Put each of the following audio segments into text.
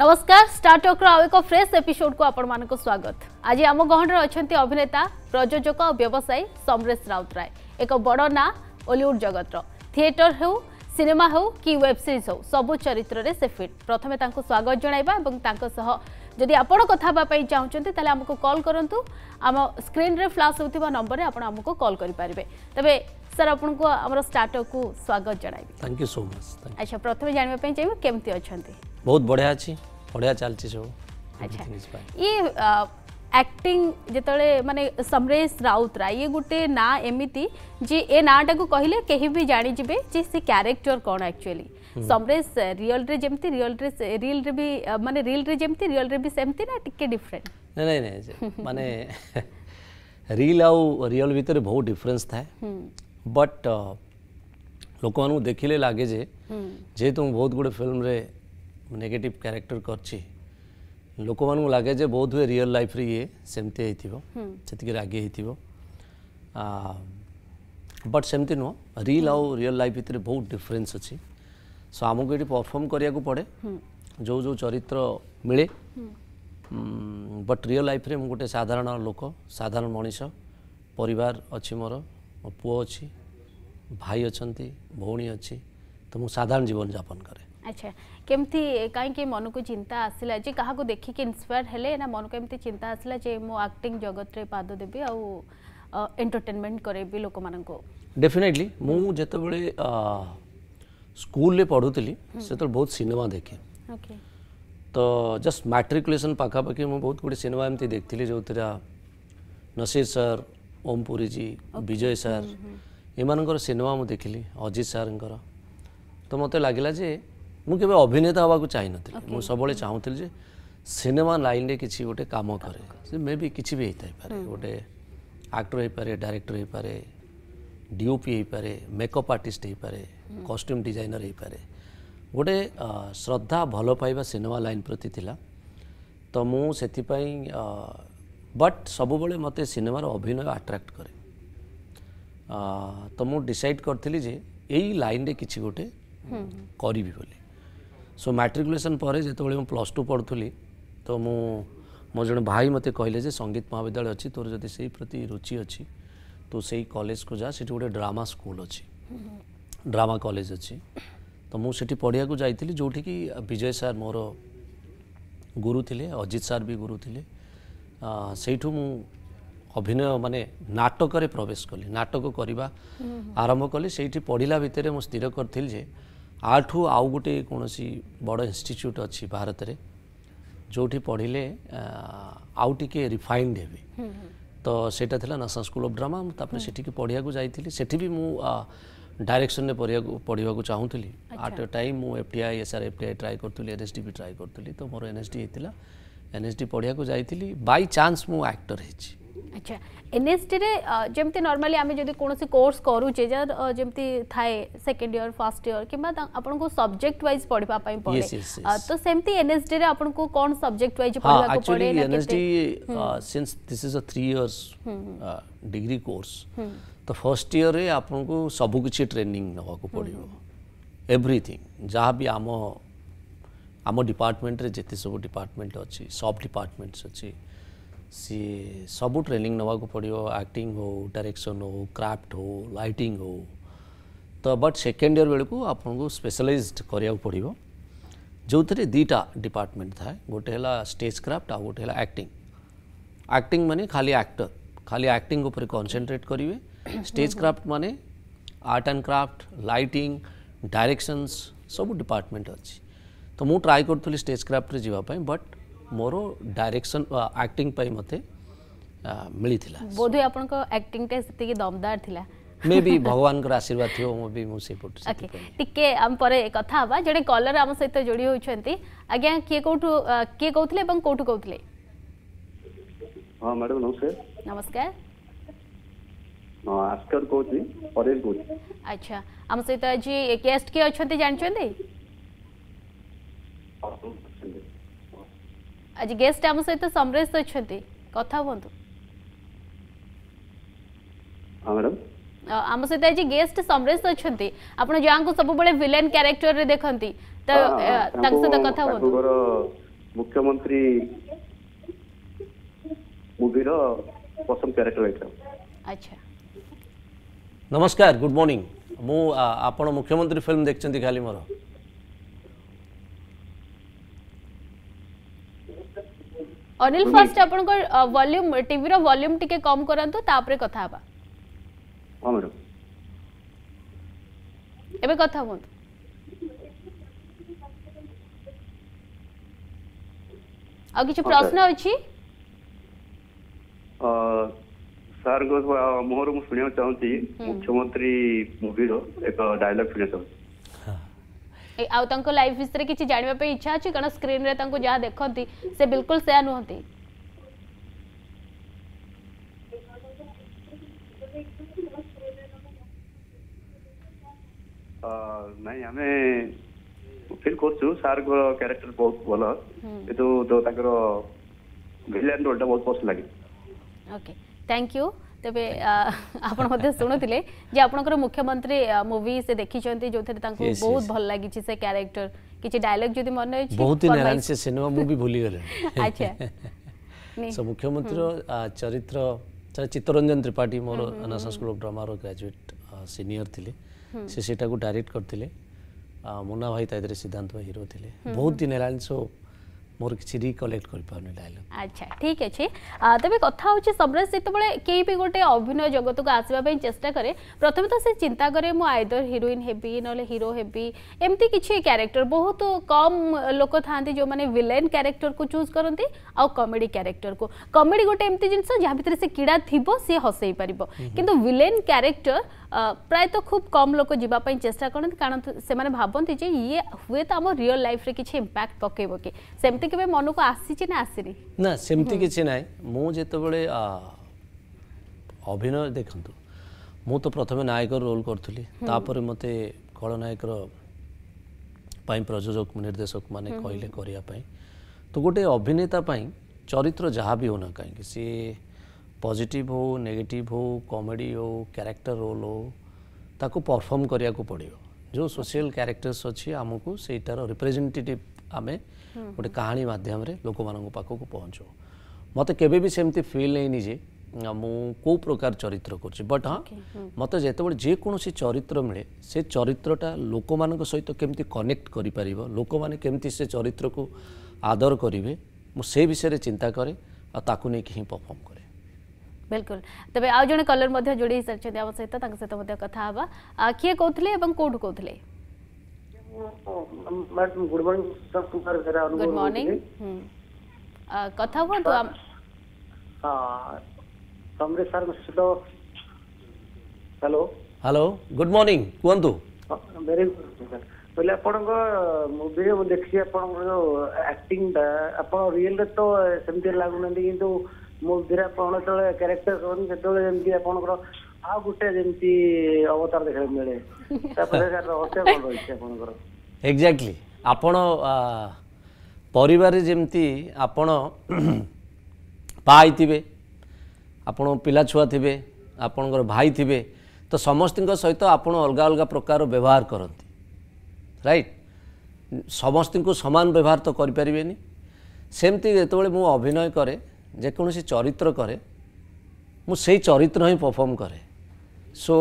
নমস্কার ଷ୍ଟାର୍ଟଅପ୍ର ଆଉ ଏକ ଫ୍ରେଶ୍ ଏପିସୋଡ଼କୁ ଆପଣମାନଙ୍କୁ ସ୍ୱାଗତ ଆଜି ଆମ ଗହଣରେ ଅଛନ୍ତି ଅଭିନେତା ପ୍ରଯୋଜକ ଓ ବ୍ୟବସାୟୀ ସମରେଶ ରାଉତରାୟ ଏକ ବଡ଼ ନାଁ ଓଲିଉଡ୍ ଜଗତର ଥିଏଟର ହେଉ ସିନେମା ହେଉ କି ୱେବ୍ ସିରିଜ୍ ହେଉ ସବୁ ଚରିତ୍ରରେ ସେ ଫିଟ୍ ପ୍ରଥମେ ତାଙ୍କୁ ସ୍ୱାଗତ ଜଣାଇବା ଏବଂ ତାଙ୍କ ସହ ଯଦି ଆପଣ କଥା ହେବା ପାଇଁ ଚାହୁଁଛନ୍ତି ତାହେଲେ ଆମକୁ କଲ୍ କରନ୍ତୁ ଆମ ସ୍କ୍ରିନ୍ରେ ଫ୍ଲାସ୍ ହେଉଥିବା ନମ୍ବରରେ ଆପଣ ଆମକୁ କଲ୍ କରିପାରିବେ ତେବେ ସାର୍ ଆପଣଙ୍କୁ ଆମର ଷ୍ଟାର୍ଟଅପ୍କୁ ସ୍ୱାଗତ ଜଣାଇବି ଥ୍ୟାଙ୍କ ୟୁ ସୋ ମଚ୍ ଆଚ୍ଛା ପ୍ରଥମେ ଜାଣିବା ପାଇଁ ଚାହିଁବି କେମିତି ଅଛନ୍ତି ବହୁତ ବଢ଼ିଆ ଅଛି ବଢ଼ିଆ ଚାଲିଛି ସବୁ ଇଏ एक्टिंग ଯେତେବେଳେ ମାନେ ସମରେଶ ରାଉତରାୟ ଇଏ ଗୋଟେ ନାଁ ଏମିତି ଯେ ଏ ନାଁଟାକୁ କହିଲେ କେହି ବି ଜାଣିଯିବେ ଯେ ସେ କ୍ୟାରେକ୍ଟର କ'ଣ ଆକ୍ଚୁଆଲି ସମରେଶ ରିଅଲରେ ଯେମିତି ରିଅଲରେ ରିଲରେ ବି ମାନେ ରିଲରେ ଯେମିତି ରିଅଲରେ ବି ସେମିତି ନା ଟିକେ ଡିଫରେଣ୍ଟ ନାଇଁ ନାଇଁ ମାନେ ରିଲ ଆଉ ରିଅଲ ଭିତରେ ବହୁତ ଡିଫରେନ୍ସ ଥାଏ ବଟ୍ ଲୋକମାନଙ୍କୁ ଦେଖିଲେ ଲାଗେ ଯେ ଯେହେତୁ ମୁଁ ବହୁତ ଗୁଡ଼ିଏ ଫିଲ୍ମରେ ନେଗେଟିଭ୍ କ୍ୟାରେକ୍ଟର କରିଛି ଲୋକମାନଙ୍କୁ ଲାଗେ ଯେ ବହୁତ ହୁଏ ରିଅଲ ଲାଇଫ୍ରେ ଇଏ ସେମିତି ହେଇଥିବ ସେତିକି ରାଗି ହେଇଥିବ ବଟ୍ ସେମିତି ନୁହଁ ରିଲ୍ ଆଉ ରିଅଲ ଲାଇଫ୍ ଭିତରେ ବହୁତ ଡିଫରେନ୍ସ ଅଛି ସୋ ଆମକୁ ଏଠି ପରଫର୍ମ କରିବାକୁ ପଡ଼େ ଯେଉଁ ଯେଉଁ ଚରିତ୍ର ମିଳେ ବଟ୍ ରିଅଲ ଲାଇଫ୍ରେ ମୁଁ ଗୋଟେ ସାଧାରଣ ଲୋକ ସାଧାରଣ ମଣିଷ ପରିବାର ଅଛି ମୋର ମୋ ପୁଅ ଅଛି ଭାଇ ଅଛନ୍ତି ଭଉଣୀ ଅଛି ତ ମୁଁ ସାଧାରଣ ଜୀବନଯାପନ କରେ अच्छा केमती कहीं मन को चिंता आसला जे क्या देखिक इन्सपायर हेले ना मन को एमती चिंता आसला जे मो एक्टिंग जगत रे पाद देबी आ एंटरटेनमेंट करे भी लोक मान को डेफिनेटली मु जते बळे स्कूल ले पढुतली से तो बहुत सिनेमा देखे ओके तो जस्ट मैट्रिकुलेशन पाखा पाखी मु बहुत गुडी सिनेमा एमती देखतली जोतरा Naseer sir Om Puri ji Vijay sir hmm, hmm. इमानकर सिनेमा मु देखली अजीत सर तो मते लागला मुझे अभिनेता हाँ चाह नी सब चाहूँ सिनेमा लाइन में किसी गोटे काम करे मे भी किसी भी होता पारे गोटे आक्टर हो पारे डायरेक्टर हो पारे डीओपी हो पारे मेकअप आर्टिस्ट हो पारे कस्ट्यूम डिजाइनर हो पारे गोटे श्रद्धा भल पाइबा सिनेमा लाइन प्रति थिला तो मुझे बट सब मत सिनेमार अभिनय आट्राक्ट कै तो मुझे डिसाइड करी जे यही लाइन में किसी गोटे करी সো ম্যাট্রিকুলেসন পরে যেতবে মু প্লস টু পড়ুলি তো মু ମୋ ଜଣେ ଭାଇ ମୋତେ କହିଲେ ଯେ ସଙ୍ଗୀତ ମହାବିଦ୍ୟାଳୟ ଅଛି ତୋର ଯଦି ସେଇ ପ୍ରତି ରୁଚି ଅଛି ତୁ ସେଇ କଲେଜକୁ ଯା ସେଠି ଗୋଟେ ଡ୍ରାମା ସ୍କୁଲ ଅଛି ଡ୍ରାମା କଲେଜ ଅଛି ତ ମୁଁ ସେଠି ପଢ଼ିବାକୁ ଯାଇଥିଲି ଯେଉଁଠିକି ବିଜୟ ସାର୍ ମୋର ଗୁରୁ ଥିଲେ ଅଜିତ ସାର୍ ବି ଗୁରୁ ଥିଲେ ସେଇଠୁ ମୁଁ ଅଭିନୟ ମାନେ ନାଟକରେ ପ୍ରବେଶ କଲି ନାଟକ କରିବା ଆରମ୍ଭ କଲି ସେଇଠି ପଢ଼ିଲା ଭିତରେ ମୁଁ ସ୍ଥିର କରିଥିଲି ଯେ ଆଠୁ ଆଉ ଗୋଟେ କୌଣସି ବଡ଼ ଇନଷ୍ଟିଚ୍ୟୁଟ୍ ଅଛି ଭାରତରେ ଯେଉଁଠି ପଢ଼ିଲେ ଆଉ ଟିକେ ରିଫାଇନ୍ଡ ହେବେ ତ ସେଇଟା ଥିଲା ନାସା ସ୍କୁଲ ଅଫ୍ ଡ୍ରାମା ମୁଁ ତାପରେ ସେଠିକି ପଢ଼ିବାକୁ ଯାଇଥିଲି ସେଠି ବି ମୁଁ ଡାଇରେକ୍ସନରେ ପଢ଼ିବାକୁ ପଢ଼ିବାକୁ ଚାହୁଁଥିଲି ଆଟ୍ ଏ ଟାଇମ୍ ମୁଁ F T I S R F T I try କରୁଥିଲି ଏନ୍ ଏସ୍ ଡି ବି ଟ୍ରାଏ କରୁଥିଲି ତ ମୋର ଏନ୍ ଏସ୍ ଡି ହେଇଥିଲା ଏନ୍ ଏସ୍ ଡି ପଢ଼ିବାକୁ ଯାଇଥିଲି ବାଇ ଚାନ୍ସ ମୁଁ ଆକ୍ଟର ହେଇଛି আচ্ছা এনএসটিরে যেমতি নর্মালি আমি যদি কোণী কোর্স করুছে যার যেমতি থাকে সেকেন্ড ইয়ার ফার্স্ট ইয়ার কিংবা আপনার সবজেক্ট ওয়াইজ পড়া পড়ে তো সেমতি এনএসডিরে আপনার কোন সবজেক্ট ওয়াইজ পড়া পড়ে NSD since this is a 3 years degree course ତ ଫର୍ଷ୍ଟ ଇୟର୍ରେ ଆପଣଙ୍କୁ ସବୁ କିଛି ଟ୍ରେନିଂ ନେବାକୁ ପଡ଼ିବ ଏଭ୍ରିଥିଙ୍ଗ ଯାହା ବି ଆମ ଆମ ଡିପାର୍ଟମେଣ୍ଟରେ ଯେତେ ସବୁ ଡିପାର୍ଟମେଣ୍ଟ ଅଛି ସବ୍ ଡିପାର୍ଟମେଣ୍ଟସ୍ ଅଛି सी सब ट्रेनिंग नवाको पड़ो आक्टिंग हो डायरेक्शन हो क्राफ्ट हो लाइटिंग हो तो बट सेकेंड इयर बेलू आपको स्पेशलाइज कराया पड़ो जो थे दुटा डिपार्टमेंट थाए गोटे स्टेज क्राफ्ट आ गए आक्टिंग आक्टिंग मानी खाली एक्टर खाली आक्टिंग उपर कनसेंट्रेट करेंगे स्टेज क्राफ्ट माने art and craft lighting directions सब डिपार्टमेंट अच्छी तो मुझे ट्राए करी स्टेज क्राफ्ट जावाई बट ମୋର ଡାଇରେକ୍ସନ୍ ଆକ୍ଟିଂ ପାଇଁ ମୋତେ ମିଳିଥିଲା ବୋଧେ ଆପଣଙ୍କ ଆକ୍ଟିଂଟା ସେତିକି ଦମଦାର ଥିଲା मे भी भगवान को आशीर्वाद थियो मो भी मो से पट ओके टिके हम परे कथा हबा जडे कॉलर हम सहित जोडी होइछंती आज्ञा के कोठु के कहउतले एवं कोठु कहउतले हां मैडम नमस्कार नमस्कार हां आस्कर कहउची परेश कहउची अच्छा हम सहित आज गेस्ट के अछंती जानचंती আজ গেস্ট আম সহিত সমরেশ অছন্তি কথা হুঁতু ম্যাডাম আম সহিত আজ গেস্ট সমরেশ অছন্তি আপন যাঙ্কু সবুবেলে ভিলেন ক্যারেক্টর রে দেখন্তি তো তাক সহিত কথা হুঁতু মুখ্যমন্ত্রী মুভির পছন্দ ক্যারেক্টর আইটম আচ্ছা নমস্কার গুড মর্নিং মু আপন মুখ্যমন্ত্রী ফিল্ম দেখছেন খালি মোর अनिल हम्म। फर्स्ट आपण को वॉल्यूम टीवी रो वॉल्यूम टिके कम करंतु तापर कथा हबा हां मैडम एबे कथा बोंद आ किछु हाँ, प्रश्न अछि अ सर गो मोहर मु सुनिया चाहौ छी हम्म। मुख्यमंत्री मूवी रो एक डायलॉग सुनिया चाहौ छी ଆଉ ତାଙ୍କ ଲାଇଫ୍ ବିଷୟରେ କିଛି ଜାଣିବା ପାଇଁ ଇଚ୍ଛା ଅଛି କାରଣ ସ୍କ୍ରିନ୍ରେ ତାଙ୍କୁ ଯାହା ଦେଖନ୍ତି ସେ ବିଲକୁଲ ସେୟା ନୁହନ୍ତି ନାଇଁ ଆମେ ଫିଲ୍ କରୁଛୁ ସାର୍ଙ୍କ କ୍ୟାରେକ୍ଟର ବହୁତ ଭଲ କିନ୍ତୁ ତାଙ୍କର ଭିଲିଆନ୍ ରୋଲ୍ଟା ବହୁତ ପସନ୍ଦ ଲାଗେ ଓକେ ଥ୍ୟାଙ୍କ ୟୁ ତେବେ ଆପଣ ମଧ୍ୟ ଶୁଣୁଥିଲେ ଯେ ଆପଣଙ୍କର ମୁଖ୍ୟମନ୍ତ୍ରୀ ମୁଭି ସେ ଦେଖିଛନ୍ତି ଯୋଉଥିରେ ତାଙ୍କୁ ବହୁତ ଭଲ ଲାଗିଛି ସେ କ୍ୟାରେକ୍ଟର କିଛି ଡାଇଲଗ ଯଦି ମନେ ଅଛି ବହୁତ ନିରାନ ସେ ସିନେମା ମୁଁ ବି ଭୁଲିଗଲି ଆଚ୍ଛା ସୋ ମୁଖ୍ୟମନ୍ତ୍ରୀର ଚରିତ୍ର ଚିତ୍ତରଞ୍ଜନ ତ୍ରିପାଠୀ ମୋର ଆନା ସ୍କୁଲ ଅଫ୍ ଡ୍ରାମାର ଗ୍ରାଜୁଏଟ୍ ସିନିୟର ଥିଲେ ସେ ସେଇଟାକୁ ଡାଇରେକ୍ଟ କରିଥିଲେ ମୁନା ଭାଇ ତା ଦେହରେ ସିଦ୍ଧାନ୍ତ ଭାଇ ହିରୋ ଥିଲେ ବହୁତ ଦିନ ହେଲାଣି ସୋ ମୋର କିଛି ରିକଲେକ୍ଟ କରିପାରୁନି ଡାଇଲଗ୍ ଆଚ୍ଛା ଠିକ୍ ଅଛି ତେବେ କଥା ହେଉଛି ସମରେଶ ଯେତେବେଳେ କେହି ବି ଗୋଟେ ଅଭିନୟ ଜଗତକୁ ଆସିବା ପାଇଁ ଚେଷ୍ଟା କରେ ପ୍ରଥମେ ତ ସେ ଚିନ୍ତା କରେ ମୁଁ ଆଇଦର ହିରୋଇନ୍ ହେବି ନହେଲେ ହିରୋ ହେବି ଏମିତି କିଛି କ୍ୟାରେକ୍ଟର ବହୁତ କମ୍ ଲୋକ ଥାଆନ୍ତି ଯେଉଁମାନେ ଭିଲେନ୍ କ୍ୟାରେକ୍ଟରକୁ ଚୁଜ୍ କରନ୍ତି ଆଉ କମେଡ଼ି କ୍ୟାରେକ୍ଟରକୁ କମେଡ଼ି ଗୋଟେ ଏମିତି ଜିନିଷ ଯାହା ଭିତରେ ସେ କିଡ଼ା ଥିବ ସିଏ ହସେଇ ପାରିବ କିନ୍ତୁ ଭିଲେନ୍ କ୍ୟାରେକ୍ଟର ପ୍ରାୟତଃ ଖୁବ୍ କମ୍ ଲୋକ ଯିବା ପାଇଁ ଚେଷ୍ଟା କରନ୍ତି କାରଣ ସେମାନେ ଭାବନ୍ତି ଯେ ଇଏ ହୁଏତ ଆମ ରିଅଲ୍ ଲାଇଫ୍ରେ କିଛି ଇମ୍ପାକ୍ଟ ପକାଇବ କି ସେମିତି କେବେ ମନକୁ ଆସିଛି ନା ଆସିନି ନା ସେମିତି କିଛି ନାହିଁ ମୁଁ ଯେତେବେଳେ ଅଭିନୟ ଦେଖନ୍ତୁ ମୁଁ ତ ପ୍ରଥମେ ନାୟକ ରୋଲ୍ କରୁଥିଲି ତାପରେ ମୋତେ ଖଳନାୟକର ପାଇଁ ପ୍ରଯୋଜକ ନିର୍ଦ୍ଦେଶକମାନେ କହିଲେ କରିବା ପାଇଁ ତ ଗୋଟେ ଅଭିନେତା ପାଇଁ ଚରିତ୍ର ଯାହା ବି ହେଉନା କାହିଁକି ସିଏ पॉजिटिव हो नेगेटिव हो कॉमेडी हो क्यारेक्टर रोल हो ताकू परफर्म करिया को पड़ियो जो सोशल क्यारेक्टर्स अच्छी आमको सेटार रिप्रेजेंटेटिव आम गोटे कहानी मध्यम लोक मान पाखक पहुँचू मत के सेमती फिल नहीं जे ମୁଁ କେଉଁ ପ୍ରକାର ଚରିତ୍ର କରୁଛି ବଟ୍ ହଁ ମୋତେ ଯେତେବେଳେ ଯେକୌଣସି ଚରିତ୍ର ମିଳେ ସେ ଚରିତ୍ରଟା ଲୋକମାନଙ୍କ ସହିତ କେମିତି କନେକ୍ଟ କରିପାରିବ ଲୋକମାନେ କେମିତି ସେ ଚରିତ୍ରକୁ ଆଦର କରିବେ ମୁଁ ସେ ବିଷୟରେ ଚିନ୍ତା କରେ ଆଉ ତାକୁ ନେଇକି ହିଁ ପରଫର୍ମ କରେ ବିଲକୁଲ ତେବେ ଆଉ ଜଣେ କଲର ମଧ୍ୟ ଯୋଡ଼ି ହେଇସାରିଛନ୍ତି ଆମ ସହିତ ତାଙ୍କ ସହିତ ମଧ୍ୟ କଥା ହେବା କିଏ କହୁଥିଲେ ଏବଂ କୋଉଠୁ କହୁଥିଲେ ଗୁଡ୍ ମର୍ଣ୍ଣିଂ କଥା ହୁଅନ୍ତୁ ସମରେଶ ସାର୍ଙ୍କ ସହିତ ହ୍ୟାଲୋ ହ୍ୟାଲୋ ଗୁଡ୍ ମର୍ଣ୍ଣିଂ କୁହନ୍ତୁ ଭେରି ଗୁଡ୍ ବୋଇଲେ ଆପଣଙ୍କ ମୁଭିରେ ମୁଁ ଦେଖିଛି ଆପଣଙ୍କର ଯୋଉ ଆକ୍ଟିଂଟା ଆପଣ ରିଏଲରେ ତ ସେମିତି ଲାଗୁନାହାନ୍ତି କିନ୍ତୁ ମୁଭିରେ ଆପଣ ଯେତେବେଳେ କ୍ୟାରେକ୍ଟର ହୁଅନ୍ତି ସେତେବେଳେ ଯେମିତି ଆପଣଙ୍କର ଆଉ ଗୋଟେ ଯେମିତି ଅବତାର ଦେଖିବାକୁ ମିଳେ ତାପରେ ରହସ୍ୟ କ'ଣ ରହିଛି ଆପଣଙ୍କର ଏକ୍ଜାକ୍ଟଲି ଆପଣ ପରିବାରରେ ଯେମିତି ଆପଣ ବା ହେଇଥିବେ ଆପଣ ପିଲାଛୁଆ ଥିବେ ଆପଣଙ୍କର ଭାଇ ଥିବେ ତ ସମସ୍ତଙ୍କ ସହିତ ଆପଣ ଅଲଗା ଅଲଗା ପ୍ରକାର ବ୍ୟବହାର କରନ୍ତି ରାଇଟ୍ ସମସ୍ତଙ୍କୁ ସମାନ ବ୍ୟବହାର ତ କରିପାରିବେନି ସେମିତି ଯେତେବେଳେ ମୁଁ ଅଭିନୟ କରେ ଯେକୌଣସି ଚରିତ୍ର କରେ ମୁଁ ସେଇ ଚରିତ୍ର ହିଁ ପରଫର୍ମ କରେ ସୋ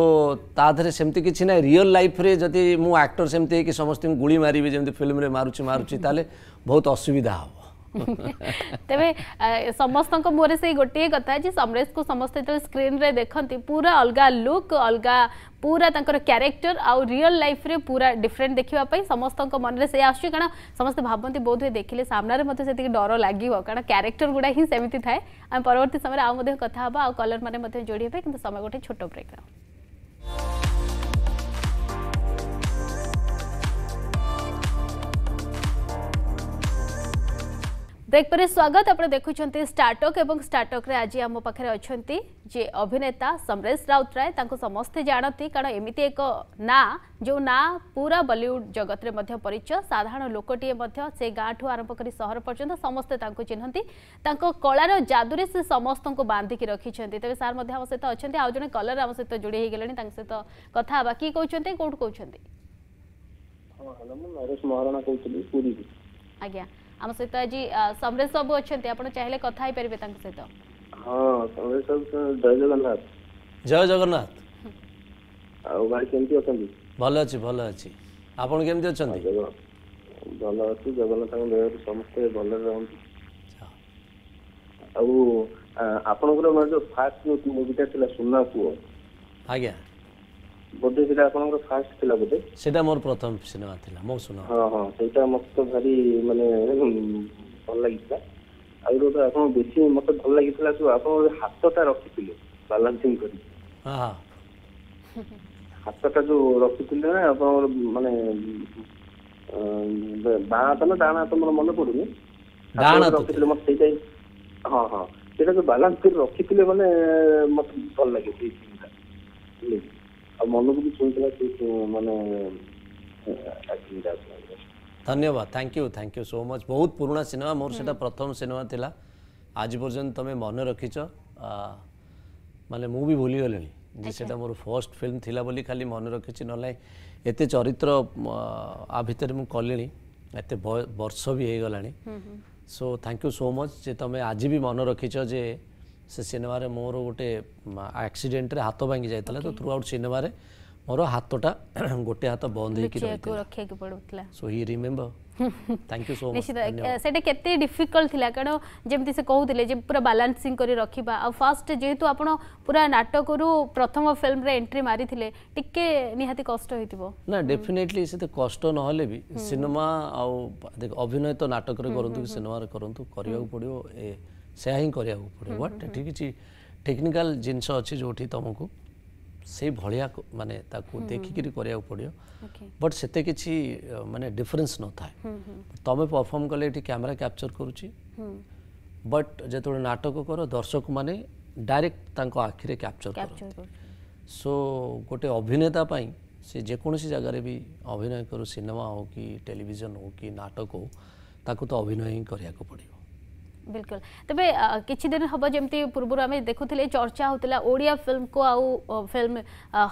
ତା ଦେହରେ ସେମିତି କିଛି ନାହିଁ ରିଅଲ୍ ଲାଇଫ୍ରେ ଯଦି ମୁଁ ଆକ୍ଟର ସେମିତି ହେଇକି ସମସ୍ତଙ୍କୁ ଗୁଳି ମାରିବି ଯେମିତି ଫିଲ୍ମରେ ମାରୁଛି ମାରୁଛି ତାହେଲେ ବହୁତ ଅସୁବିଧା ହେବ ତେବେ ସମସ୍ତଙ୍କ ମୁହଁରେ ସେଇ ଗୋଟିଏ କଥା ଯେ ସମରେଶକୁ ସମସ୍ତେ ଯେତେବେଳେ ସ୍କ୍ରିନ୍ରେ ଦେଖନ୍ତି ପୁରା ଅଲଗା ଲୁକ୍ ଅଲଗା ପୁରା ତାଙ୍କର କ୍ୟାରେକ୍ଟର ଆଉ ରିଅଲ୍ ଲାଇଫ୍ରେ ପୁରା ଡିଫରେଣ୍ଟ ଦେଖିବା ପାଇଁ ସମସ୍ତଙ୍କ ମନରେ ସେ ଆସୁଛି କାରଣ ସମସ୍ତେ ଭାବନ୍ତି ବୋଧ ହୁଏ ଦେଖିଲେ ସାମ୍ନାରେ ମଧ୍ୟ ସେତିକି ଡର ଲାଗିବ କାରଣ କ୍ୟାରେକ୍ଟର ଗୁଡ଼ା ହିଁ ସେମିତି ଥାଏ ଆମେ ପରବର୍ତ୍ତୀ ସମୟରେ ଆଉ ମଧ୍ୟ କଥା ହେବା ଆଉ କଲର୍ ମାନେ ମଧ୍ୟ ଯୋଡ଼ି ହେବେ କିନ୍ତୁ ସମୟ ଗୋଟେ ଛୋଟ ବ୍ରେକ୍ ନେବା ब्रेक पर स्वागत आप देखुं स्टार्टअप और स्टार्टअप आज आम पाखे अच्छा जे अभिनेता समरेश राउत राय समस्त जानती कारण एमती एक ना जो ना पूरा बलीउड जगत में परिचय साधारण लोकटे से गाँठ आरंभ कर सहर पर्यटन समस्ते चिन्हती कलार जादूरी से समस्त को बांधिक रखी तेज सारम सहित अच्छा आज जन कलर आम सहित जोड़े गले सहित कथ किए कौन कौट कौन हेलो नरेश महाराणा कहूँ आज्ञा আম সহিত আজ সমরেশ বাবু অনেক আপনার চাইলে কথা হইপারে তাঁর সহ জয় জগন্নাথ জয় জগন্নাথ ଆଉ ଭାଇ କେମିତି ଅଛନ୍ତି ଭଲ ଅଛି ଭଲ ଅଛି ଆପଣ କେମିତି ଅଛନ୍ତି ଭଲ ଅଛି ଜଗନ୍ନାଥଙ୍କ ଦୟାରୁ ସମସ୍ତେ ଭଲରେ ରହନ୍ତୁ ଆଉ ଆପଣଙ୍କର ଯୋଉ ଫାର୍ଷ୍ଟ ମୁଭିଟା ଥିଲା ସୁନା ପୁଅ ଆଜ୍ଞା ବୋଧେ ସେଟା ଆପଣଙ୍କର ଫାର୍ଷ୍ଟ ଥିଲା ବୋଧେ ସେଟା ମୋର ପ୍ରଥମ ସିନେମା ଥିଲା ମୋ ଶୁଣ ହଁ ହଁ ସେଇଟା ମୋତେ ଭାରି ମାନେ ଭଲ ଲାଗିଥିଲା ଆଉ ଗୋଟେ ଆପଣ ବେଶୀ ମୋତେ ଭଲ ଲାଗିଥିଲା ଯୋଉ ଆପଣ ହାତଟା ରଖିଥିଲେ ବାଲାନ୍ସିଂ କରି ହାତଟା ଯୋଉ ରଖିଥିଲେ ନା ଆପଣଙ୍କର ମାନେ ବାଁ ହାତ ନା ଡାହାଣ ହାତ ମୋର ମନେ ପଡୁନି ରଖିଥିଲେ ମୋତେ ସେଇଟା ହଁ ହଁ ସେଇଟା ଯୋଉ ବାଲାନ୍ସ କରି ରଖିଥିଲେ ମାନେ ମୋତେ ଭଲ ଲାଗେ ସେଇ ସିନ୍ଟା धन्यवाद thank you thank you so much बहुत पुरना सिनेमा मोर मैले प्रथम सिनेमा आज पर्नु तम मन छ मि भुलीगली मोर फर्स्ट फिल्म थिला बोली खाली मन रकिचि नलाइते चरित्र आ भते so thank you so much त आज भी मन जे ସେ ସିନେମାରେ ମୋର ଗୋଟେ ଆକ୍ସିଡେଣ୍ଟରେ ହାତ ଭାଙ୍ଗି ଯାଇଥିଲା ତ ଥ୍ରୁ ଆଉଟ୍ ସିନେମାରେ ମୋର ହାତଟା ଗୋଟେ ହାତ ବନ୍ଦ ହେଇକି ରଖିବାକୁ ପଡୁଥିଲା ସୋ ହି ରିମେମ୍ବର ସେଟା କେତେ ଡିଫିକଲ୍ଟ ଥିଲା କାରଣ ଯେମିତି ସେ କହୁଥିଲେ ଯେ ପୁରା ବାଲାନ୍ସିଂ କରି ରଖିବା ଆଉ ଫାର୍ଷ୍ଟ ଯେହେତୁ ଆପଣ ପୁରା ନାଟକରୁ ପ୍ରଥମ ଫିଲ୍ମରେ ଏଣ୍ଟ୍ରି ମାରିଥିଲେ ଟିକେ ନିହାତି କଷ୍ଟ ହେଇଥିବ ନା ଡେଫିନେଟଲି ସେତେ କଷ୍ଟ ନହେଲେ ବି ସିନେମା ଆଉ ଅଭିନୟ ତ ନାଟକରେ କରନ୍ତୁ କି ସିନେମାରେ କରନ୍ତୁ କରିବାକୁ ପଡ଼ିବ ଏ से हिं कर पड़े व्हाट टेक्निकाल जिनस अच्छे जो तुमको से भाया मानने देखिक पड़ो बट से किसी मानते डिफरेन्स न था तुम परफर्म कले कैमेरा कैप्चर कर बट जो नाटक कर दर्शक मैंने डायरेक्ट आखिरे कैप्चर कर सो गोटे अभिनेता से जेकोसी जगार भी अभिनय करू सिनेमा हो कि टेलीजन हो कि नाटक हो ताकू तो अभिनय ही पड़ो बिल्कुल तेज किसी दिन हम जमी पूर्व आम देखुले चर्चा होता ओडिया फिल्म को आउ फिल्म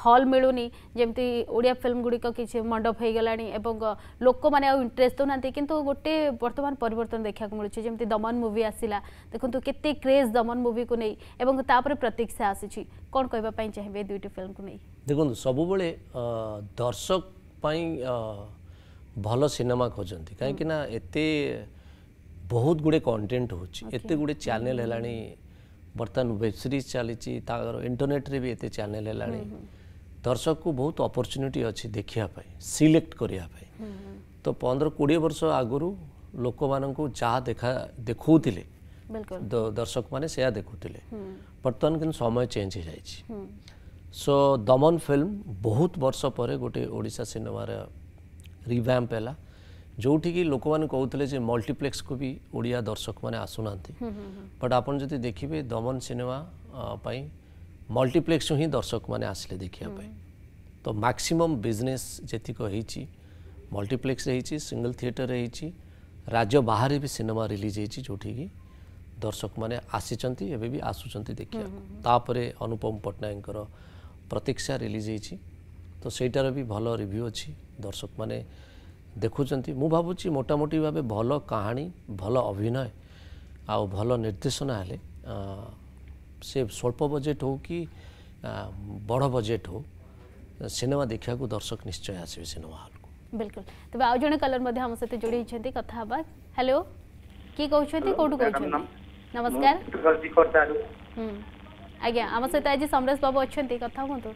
हल मिलूनी जमी ओडिया फिल्म गुड़िक किसी मंडप हो गला लोक मैंने इंटरेस्ट दौना कि गोटे बर्तमान परिवर्तन देखा मिलूँ जमी दमन मुवी आसला देखो के क्रेज दमन मुवी को नहीं तापर प्रतीक्षा आसी कौन कहवाई चाहिए दुईट फिल्म को नहीं देखो सब दर्शक भल सिनेमा खोजती कहीं एत बहुत गुड़े कंटेन्ट होते गुड़े चेल है बर्तमान वेब सीरीज चली इंटरनेट रे भी एत चेल है दर्शक को बहुत अपरच्युनिटी अच्छी देखापी सिलेक्ट करने तो पंद्रह कोड़े वर्ष आगर लोक मान जहाँ देखा देखते दर्शक मैंने से देखुले हम्म। बर्तमान कि समय चेंज हो जाए दमन फिल्म बहुत वर्ष पर गोटे ओडा सिनेमार रिभैंप जोटि की लोक मैंने कहते मल्टीप्लेक्स को भी ओडिया दर्शक मैंने आसुना हम्म, हम्म, हम्म। बट आप देखिए दमन सिनेमाई मल्टीप्लेक्स हि दर्शक मैंने आसे देखापी तो मैक्सिमम बिजनेस जीक मल्टीप्लेक्स सिंगल थिएटर रही राज्य बाहर भी सिनेमा रिलीज होगी दर्शक मैंने आसी भी आसुँ देखापुर अनुपम पट्टनायक प्रतीक्षा रिलीज हो तो सहीटार भी भल रिव्यू अच्छी दर्शक मैंने ଦେଖୁଛନ୍ତି ମୁଁ ଭାବୁଛି ମୋଟାମୋଟି ଭାବେ ଭଲ କାହାଣୀ ଭଲ ଅଭିନୟ ଆଉ ଭଲ ନିର୍ଦ୍ଦେଶନା ହେଲେ ସେ ସ୍ୱଳ୍ପ ବଜେଟ୍ ହେଉ କି ବଡ଼ ବଜେଟ୍ ହେଉ ସିନେମା ଦେଖିବାକୁ ଦର୍ଶକ ନିଶ୍ଚୟ ଆସିବେ ସିନେମା ହଲ୍କୁ ବିଲକୁଲ ତେବେ ଆଉ ଜଣେ କଲର ମଧ୍ୟ ଆମ ସହିତ ଯୋଡ଼ି ହେଇଛନ୍ତି କଥା ହେବା ହ୍ୟାଲୋ କିଏ କହୁଛନ୍ତି କୋଉଠୁ କହୁଛନ୍ତି ନମସ୍କାର ଆଜ୍ଞା ଆମ ସହିତ ଆଜି ସମରେଶ ବାବୁ ଅଛନ୍ତି କଥା ହୁଅନ୍ତୁ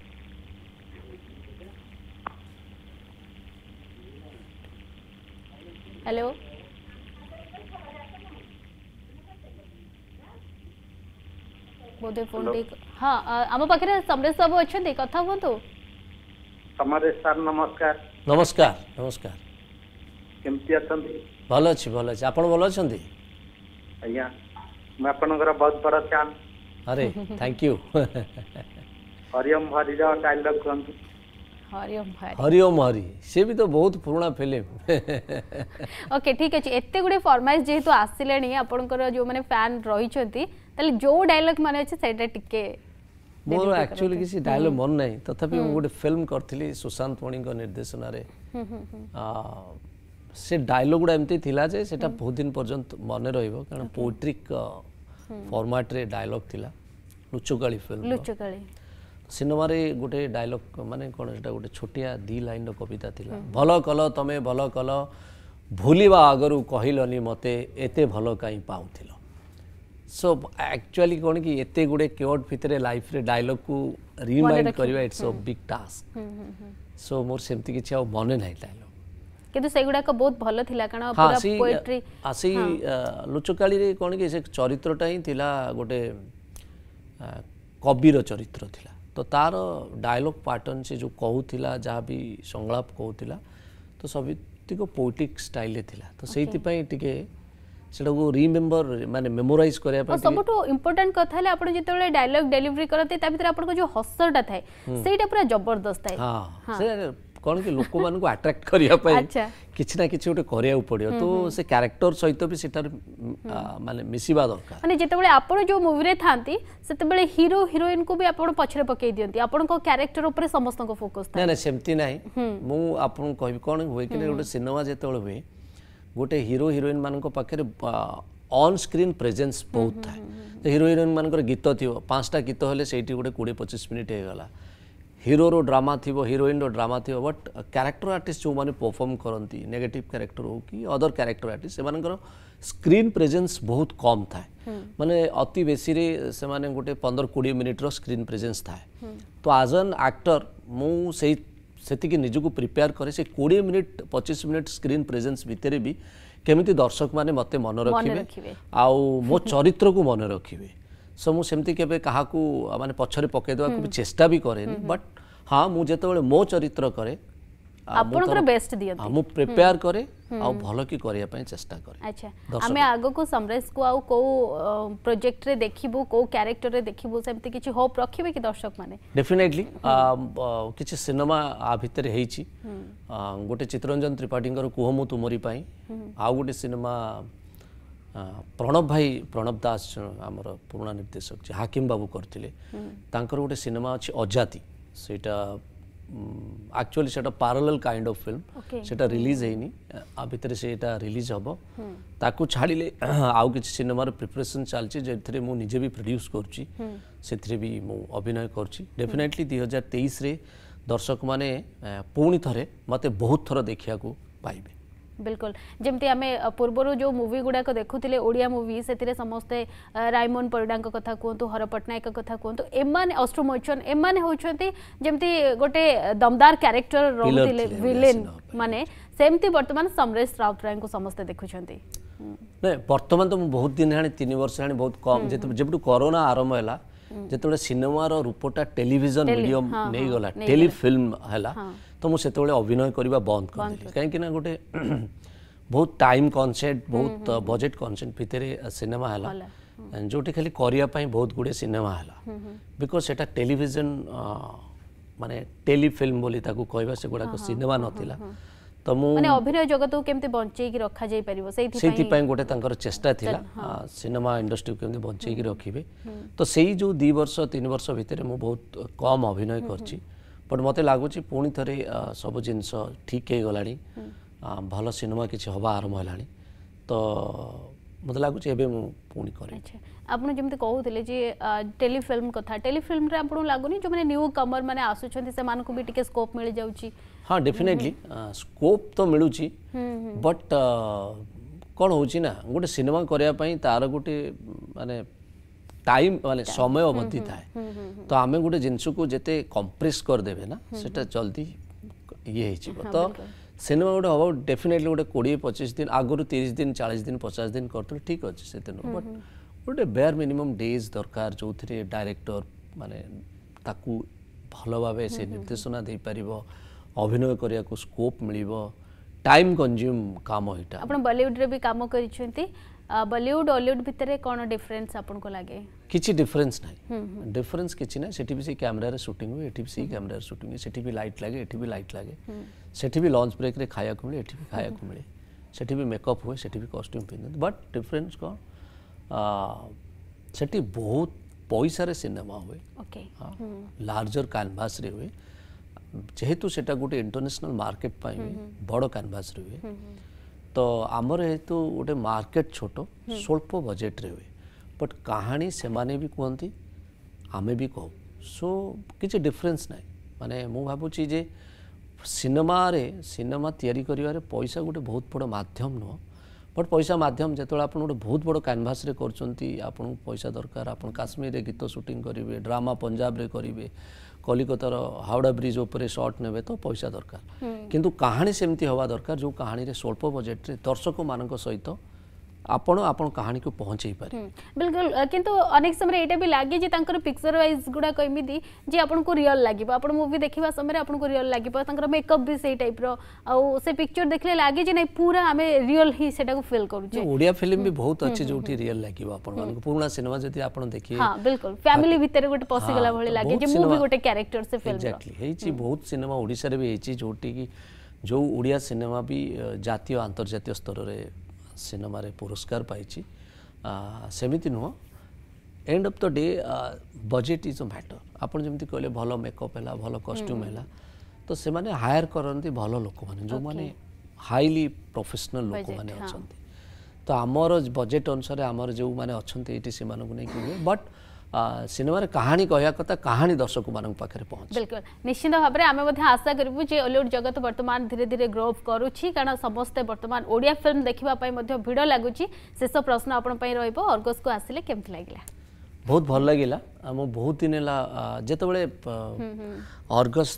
हेलो ବୋଧେ ଫୋନଟି ହଁ ଆମ ପାଖରେ ସମରେଶ ବାବୁ ଅଛନ୍ତି କଥା ହୁଅନ୍ତୁ ସମରେଶ ସାର୍ ନମସ୍କାର ନମସ୍କାର ନମସ୍କାର କେମିତି ଅଛନ୍ତି ଭଲ ଅଛି ଭଲ ଅଛି ଆପଣ ଭଲ ଅଛନ୍ତି ଆଜ୍ଞା ମୁଁ ଆପଣଙ୍କର ବହୁତ ବଡ଼ ଫ୍ୟାନ୍ ଆରେ ଥ୍ୟାଙ୍କ ୟୁ ହରିଓମ ହରିର ଡାଇଲଗ କୁହନ୍ତୁ হরিওম হরি সে বি তো বহুত পুরোনা ফিল্ম ওকে ঠিক আছে এত গুড়ে ফরমাইজ যেহেতু আসলে আপনার যে ফ্যান রয়েছেন তাহলে যে ডায়লগ মানে আছে সেটা টিকে ମୋର ଆକ୍ଚୁଆଲି କିଛି ଡାଇଲଗ୍ ମନେ ନାହିଁ ତଥାପି ମୁଁ ଗୋଟେ ଫିଲ୍ମ କରିଥିଲି ସୁଶାନ୍ତ ମଣିଙ୍କ ନିର୍ଦ୍ଦେଶନାରେ ସେ ଡାଇଲଗ୍ ଗୁଡ଼ା ଏମିତି ଥିଲା ଯେ ସେଟା ବହୁତ ଦିନ ପର୍ଯ୍ୟନ୍ତ ମନେ ରହିବ କାରଣ ପୋଏଟ୍ରିକ୍ ଫର୍ମାଟ୍ରେ ଡାଇଲଗ୍ ଥିଲା ଲୁଚକାଳି ଫିଲ୍ମ ଲୁଚକାଳି सिनेमारे गोटे डायलॉग माने कौन से गोटे छोटिया दी लाइन रो कविता थी भल कल तुम्हें भल कल भूल आगर कहल मत एत भल कहीं पाऊल सो एक्चुअली कौन कि एत गुड़े क्योट भितर लाइफ डायलग को रिमाइंड कर it's a big task so मोर से किसी मने ना डायलग किंतु से गुडा को बहुत भलो थिला कारण पूरा पोएट्री आसी लोचकाली रे कोन के से चरित्रटा ही थिला गोटे कवि चरित्र थिला ତ ତାର ଡାଏଲଗ୍ ପାଟର୍ନ ସେ ଯେଉଁ କହୁଥିଲା ଯାହା ବି ସଂଳାପ କହୁଥିଲା ତ ସବୁତିକ ପୋଏଟିକ୍ ଷ୍ଟାଇଲ୍ରେ ଥିଲା ତ ସେଇଥିପାଇଁ ଟିକେ সেটাকে রিমেম্বর মানে মেমোরাইজ করা পাই সবুঠু ইম্পর্টেন্ট কথা হলে আপনি যেতবেলে ডায়লগ ডেলিভারি করতে তা ভিতরে আপনার যে হসটা থাকে সেইটা পুরা জবরদস্ত থাকে कौन कि लोक मान को अट्रैक्ट करने किसी ना कि गोटे पड़ो तो हम्म, हम्म। से क्यारेक्टर सहित भी से हम्म। मान मिसा दरकार मैंने जो आप जो आप पचर पकई दिखती आप क्यारेक्टर उपर समस्त फोकस ना ना सेमती ना मुझे कह कौन हुए कि गोटे सिनेमा जो हुए गोटे हिरो हिरोइन मान पाखे ऑन स्क्रीन प्रेजेन्स बहुत था हिरो हिरोइन मान गीत थी पांचटा गीत हेल्ले गोटे कोड़े पचीस मिनिट होगा हिरो ड्रामा थी हिरोइन ड्रामा थी बट क्यारेक्टर आर्टिस्ट जो मैंने परफर्म करती नेगेटिव क्यारेक्टर हो कि अदर क्यारेक्टर आर्टिस्ट से स्क्रीन प्रेजेन्स बहुत कम थाए हम्म। मानने अति बेसी से गोटे पंद्रह कोड़े मिनिट्र स्क्रीन प्रेजेन्स थाए हम्म। तो आज एन आक्टर मुझे ସେତିକି ନିଜକୁ ପ୍ରିପେୟାର कोड़े मिनिट पचीस minute screen presence screen presence ଭିତରେ ବି କେମିତି ଦର୍ଶକମାନେ ମୋତେ ମନେ ରଖିବେ ଆଉ ମୋ ଚରିତ୍ରକୁ ମନେ ରଖିବେ ସୋ ମୁଁ ସେମିତି କେବେ କାହାକୁ ମାନେ ପଛରେ ପକାଇ ଦେବାକୁ ବି ଚେଷ୍ଟା ବି କରେନି ବଟ୍ ହଁ ମୁଁ ଯେତେବେଳେ ମୋ ଚରିତ୍ର କରେ ଆପଣଙ୍କର ବେଷ୍ଟ ଦିଅନ୍ତି ମୁଁ ପ୍ରିପେୟାର କରେ ଆଉ ଭଲ କି କରିବା ପାଇଁ ଚେଷ୍ଟା କରେ ଆଚ୍ଛା ଆମେ ଆଗକୁ ସମରେଶକୁ ଆଉ କୋଉ ପ୍ରୋଜେକ୍ଟରେ ଦେଖିବୁ କୋଉ କ୍ୟାରେକ୍ଟରରେ ଦେଖିବୁ ସେମିତି କିଛି ହୋପ୍ ରଖିବେ କି ଦର୍ଶକମାନେ ଡେଫିନେଟଲି କିଛି ସିନେମା ଆ ଭିତରେ ହେଇଛି ଗୋଟେ ଚିତ୍ରରଞ୍ଜନ ତ୍ରିପାଠୀଙ୍କର କୁହ ମୁଁ ତୁମରି ପାଇଁ ଆଉ ଗୋଟେ ସିନେମା ପ୍ରଣବ ଭାଇ ପ୍ରଣବ ଦାସ ଆମର ପୁରୁଣା ନିର୍ଦ୍ଦେଶକ ଯେ ହାକିମ ବାବୁ କରିଥିଲେ ତାଙ୍କର ଗୋଟେ ସିନେମା ଅଛି ଅଜାତି ସେଇଟା ଆକ୍ଚୁଆଲି ସେଇଟା ପାରାଲାଲ୍ କାଇଣ୍ଡ ଅଫ୍ ଫିଲ୍ମ ସେଇଟା ରିଲିଜ୍ ହେଇନି ଆ ଭିତରେ ସେଇଟା ରିଲିଜ୍ ହେବ ତାକୁ ଛାଡ଼ିଲେ ଆଉ କିଛି ସିନେମାର ପ୍ରିପରେସନ୍ ଚାଲିଛି ଯେଉଁଥିରେ ମୁଁ ନିଜେ ବି ପ୍ରଡ୍ୟୁସ୍ କରୁଛି ସେଥିରେ ବି ମୁଁ ଅଭିନୟ କରୁଛି ଡେଫିନେଟଲି ଦୁଇ ହଜାର ତେଇଶରେ ଦର୍ଶକମାନେ ପୁଣି ଥରେ ମୋତେ ବହୁତ ଥର ଦେଖିବାକୁ ପାଇବେ बिल्कुल जमी आम पूर्व जो मुवी गुड़ाक देखुले ओडिया मुवि से समस्ते रायमोहन परिडा कथ कहतु हर पट्टनायक कथा कहतु एमाने अश्रुमोचन एम होती जमी गोटे दमदार क्यारेक्टर रोते विलेन मान सेमती बर्तमान समरेश राउत राय को समस्ते देखुं बर्तमान तो मुझे बहुत दिन है तीन वर्ष है बहुत कम जब कोरोना आरंभ है ଯେତେବେଳେ ସିନେମାର ରୂପଟା ଟେଲିଭିଜନ ମିଡ଼ିୟମ ନେଇଗଲା ଟେଲିଫିଲ୍ମ ହେଲା ତ ମୁଁ ସେତେବେଳେ ଅଭିନୟ କରିବା ବନ୍ଦ କରିଦେଲି କାହିଁକି ନା ଗୋଟେ ବହୁତ ଟାଇମ୍ କନସେପ୍ଟ ବହୁତ ବଜେଟ୍ କନସେପ୍ଟ ଭିତରେ ସିନେମା ହେଲା ଯେଉଁଠି ଖାଲି କରିବା ପାଇଁ ବହୁତ ଗୁଡ଼ିଏ ସିନେମା ହେଲା ବିକଜ୍ ସେଟା ଟେଲିଭିଜନ ମାନେ ଟେଲିଫିଲ୍ମ ବୋଲି ତାକୁ କହିବା ସେଗୁଡ଼ାକ ସିନେମା ନଥିଲା ତ ମୁଁ ମାନେ ଅଭିନୟ ଜଗତକୁ କେମିତି ବଞ୍ଚେଇକି ରଖାଯାଇ ପାରିବ ସେଇଥିପାଇଁ ସେଇଥିପାଇଁ ଗୋଟେ ତାଙ୍କର ଚେଷ୍ଟା ଥିଲା ସିନେମା ଇଣ୍ଡଷ୍ଟ୍ରିକୁ କେମିତି ବଞ୍ଚେଇକି ରଖିବେ ତ ସେଇ ଯେଉଁ ଦୁଇ ବର୍ଷ ତିନି ବର୍ଷ ଭିତରେ ମୁଁ ବହୁତ କମ୍ ଅଭିନୟ କରିଛି ବଟ୍ ମୋତେ ଲାଗୁଛି ପୁଣି ଥରେ ସବୁ ଜିନିଷ ଠିକ୍ ହେଇଗଲାଣି ଭଲ ସିନେମା କିଛି ହେବା ଆରମ୍ଭ ହେଲାଣି ତ ମୋତେ ଲାଗୁଛି ଏବେ ମୁଁ ପୁଣି କରେ आपत कहते टेलीफिल्म क्या टेलीफिल्म लगुनि जो मैंने न्यू कमर मैंने आसुच्चान भी स्कोप मिल जा हाँ डेफिनेटली स्कोप हम्म, हम्म। तो मिलूँ बट कौन हो गोटे सिनेमा करवाई तार गोटे मानने टाइम मानने समय मध्य हम्म, थाए तो आम गोटे जिनस को जिते कंप्रेस करदेवे ना से जल्दी ये हाँ, तो सिनेमा गोटे हाउ डेफिनेटली गोटे कोड़े पचीस दिन आगुरी तीस दिन चालीस दिन पचास दिन कर ठीक अच्छे से बट गोटे बेयर मिनिमम डेज दरकार जो थे डायरेक्टर माने ताकू भल भाव से निर्देशना दे पार अभिनय करने को स्कोप मिल टाइम कंज्यूम काम यहाँ बलीउड रे भी कम कर बलीउड हॉलीवुड भितर कौन डिफरेन्स आपको लगे किसी डिफरेन्स ना डिफरेन्स किसी ना सेठी भी से कैमरा सुटिंग हुए एठी भी से सुट हुए सेठी लाइट लगे ये भी लाइट लगे से लंच ब्रेक खाया मिले ये खाया मिले से मेकअप हुए से कस्ट्यूम पिंधे बट डिफरेन्स कौन ସେଠି ବହୁତ ପଇସାରେ ସିନେମା ହୁଏ ଲାର୍ଜର କ୍ୟାନଭାସରେ ହୁଏ ଯେହେତୁ ସେଟା ଗୋଟେ ଇଣ୍ଟରନ୍ୟାସନାଲ୍ ମାର୍କେଟ ପାଇଁ ବଡ଼ କ୍ୟାନଭାସରେ ହୁଏ ତ ଆମର ଯେହେତୁ ଗୋଟେ ମାର୍କେଟ ଛୋଟ ସ୍ୱଳ୍ପ ବଜେଟରେ ହୁଏ ବଟ୍ କାହାଣୀ ସେମାନେ ବି କୁହନ୍ତି ଆମେ ବି କହୁ ସୋ କିଛି ଡିଫରେନ୍ସ ନାହିଁ ମାନେ ମୁଁ ଭାବୁଛି ଯେ ସିନେମାରେ ସିନେମା ତିଆରି କରିବାରେ ପଇସା ଗୋଟେ ବହୁତ ବଡ଼ ମାଧ୍ୟମ ନୁହଁ ବଟ୍ ପଇସା ମାଧ୍ୟମ ଯେତେବେଳେ ଆପଣ ଗୋଟେ ବହୁତ ବଡ଼ କ୍ୟାନଭାସ୍ରେ କରୁଛନ୍ତି ଆପଣଙ୍କୁ ପଇସା ଦରକାର ଆପଣ କାଶ୍ମୀରରେ ଗୀତ ସୁଟିଂ କରିବେ ଡ୍ରାମା ପଞ୍ଜାବରେ କରିବେ କଲିକତାର ହାଓଡ଼ା ବ୍ରିଜ୍ ଉପରେ ସର୍ଟ ନେବେ ତ ପଇସା ଦରକାର କିନ୍ତୁ କାହାଣୀ ସେମିତି ହେବା ଦରକାର ଯେଉଁ କାହାଣୀରେ ସ୍ୱଳ୍ପ ବଜେଟ୍ରେ ଦର୍ଶକମାନଙ୍କ ସହିତ कहानी को पहुंचे ही बिल्कुल किंतु अनेक समय एटा भी लागे पिक्चर वाइज गुडा कहि दी जे रियल लागिबो आपण मूवी देखिबा समय आपण रियल लागिबो मेकअप भी सेई टाइप रो पिक्चर देखले लागे जे पूरा हमें रियल ही सेटा को फिल्म भी बहुत अच्छे जोठी रियल लागिबो आपण सिनेमा जति आपण देखिए बिल्कुल फैमिली भीतर गोटे पसी गला भले लागे गोटे कैरेक्टर से बहुत सिनेमा भी जो उड़िया सिनेमा भी जातीय आंतर्जा स्तर में ସିନେମାରେ ପୁରସ୍କାର ପାଇଛି ସେମିତି ନୁହଁ end of the day budget is a matter ଆପଣ ଯେମିତି କହିଲେ ଭଲ ମେକଅପ୍ ହେଲା ଭଲ କଷ୍ଟ୍ୟୁମ୍ ହେଲା ତ ସେମାନେ ହାୟାର କରନ୍ତି ଭଲ ଲୋକମାନେ ଯେଉଁମାନେ ହାଇଲି ପ୍ରଫେସନାଲ୍ ଲୋକମାନେ ଅଛନ୍ତି ତ ଆମର ବଜେଟ୍ ଅନୁସାରେ ଆମର ଯେଉଁମାନେ ଅଛନ୍ତି ଏଠି ସେମାନଙ୍କୁ ନେଇକି ହୁଏ ବଟ୍ ସିନେମାରେ କାହାଣୀ କହିବା କଥା କାହାଣୀ ଦର୍ଶକମାନଙ୍କ ପାଖରେ ପହଞ୍ଚେ ବିଲକୁଲ ନିଶ୍ଚିତ ଭାବରେ ଆମେ ମଧ୍ୟ ଆଶା କରିବୁ ଯେ ଓଲିଉଡ୍ ଜଗତ ବର୍ତ୍ତମାନ ଧୀରେ ଧୀରେ ଗ୍ରୋ କରୁଛି କାରଣ ସମସ୍ତେ ବର୍ତ୍ତମାନ ଓଡ଼ିଆ ଫିଲ୍ମ ଦେଖିବା ପାଇଁ ମଧ୍ୟ ଭିଡ଼ ଲାଗୁଛି ଶେଷ ପ୍ରଶ୍ନ ଆପଣଙ୍କ ପାଇଁ ରହିବ ଅର୍ଗସ୍କୁ ଆସିଲେ କେମିତି ଲାଗିଲା ବହୁତ ଭଲ ଲାଗିଲା ଆମ ବହୁତ ଦିନ ହେଲା ଯେତେବେଳେ ଅର୍ଗସ୍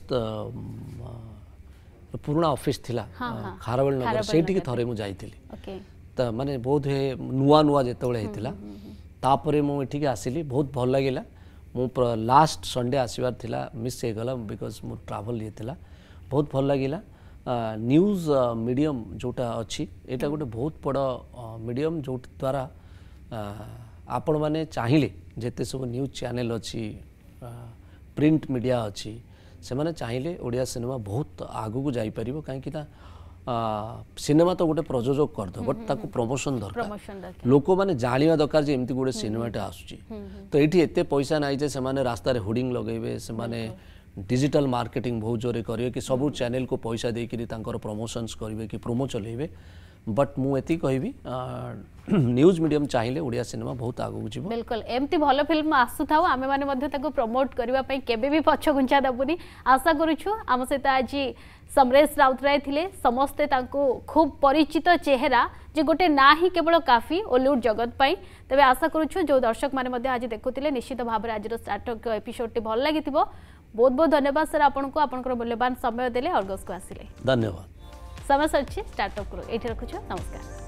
ପୁରୁଣା ଅଫିସ୍ ଥିଲା ଖାରବେଳ ନଗର ସେଇଠିକି ଥରେ ମୁଁ ଯାଇଥିଲି ମାନେ ବହୁତ ନୂଆ ନୂଆ ଯେତେବେଳେ ହେଇଥିଲା ତାପରେ ମୁଁ ଏଠିକି ଆସିଲି ବହୁତ ଭଲ ଲାଗିଲା ମୁଁ ଲାଷ୍ଟ ସଣ୍ଡେ ଆସିବାର ଥିଲା ମିସ୍ ହେଇଗଲା ବିକଜ୍ ମୁଁ ଟ୍ରାଭେଲ୍ ହେଇଥିଲା ବହୁତ ଭଲ ଲାଗିଲା ନ୍ୟୁଜ୍ ମିଡ଼ିୟମ୍ ଯେଉଁଟା ଅଛି ଏଇଟା ଗୋଟେ ବହୁତ ବଡ଼ ମିଡ଼ିୟମ୍ ଯେଉଁଠି ଦ୍ୱାରା ଆପଣମାନେ ଚାହିଁଲେ ଯେତେ ସବୁ ନ୍ୟୁଜ୍ ଚ୍ୟାନେଲ୍ ଅଛି ପ୍ରିଣ୍ଟ ମିଡ଼ିଆ ଅଛି ସେମାନେ ଚାହିଁଲେ ଓଡ଼ିଆ ସିନେମା ବହୁତ ଆଗକୁ ଯାଇପାରିବ କାହିଁକି ନା ସିନେମା ତ ଗୋଟେ ପ୍ରଯୋଜକ କରିଦେବ ବଟ୍ ତାକୁ ପ୍ରମୋସନ୍ ଦରକାର ଲୋକମାନେ ଜାଣିବା ଦରକାର ଯେ ଏମିତି ଗୋଟେ ସିନେମାଟା ଆସୁଛି ତ ଏଇଠି ଏତେ ପଇସା ନାହିଁ ଯେ ସେମାନେ ରାସ୍ତାରେ ହୋର୍ଡିଂ ଲଗେଇବେ ସେମାନେ ডিজিটাল মার্কেটিং বহু জোরে করবে কি সবু চ্যানেল কু পয়সা দিয়ে তাঁর প্রমোশনস করবে কি প্রোমো চলাইবে बट मुति कह न्यूज मीडियम चाहिए ओडिया सिनेमा बहुत आगे बिल्कुल एमती भल फिल्म आसू था आम मैंने प्रमोट करने के पक्ष घुंचा देवुनि आशा करुचु आम सहित आज समरेश राउतराय थे समस्ते खूब परिचित चेहरा जे गोटे ना ही केवल काफी ओलीउड जगतपाई तेज आशा करुचु जो दर्शक मैंने आज देखुले निश्चित भाव में आज स्टार्टअप टी भल लगे बहुत बहुत धन्यवाद सर आपको आप मूल्यवान समय देखे आसिले धन्यवाद समय अच्छे स्टार्टअप करो ये रखुच नमस्कार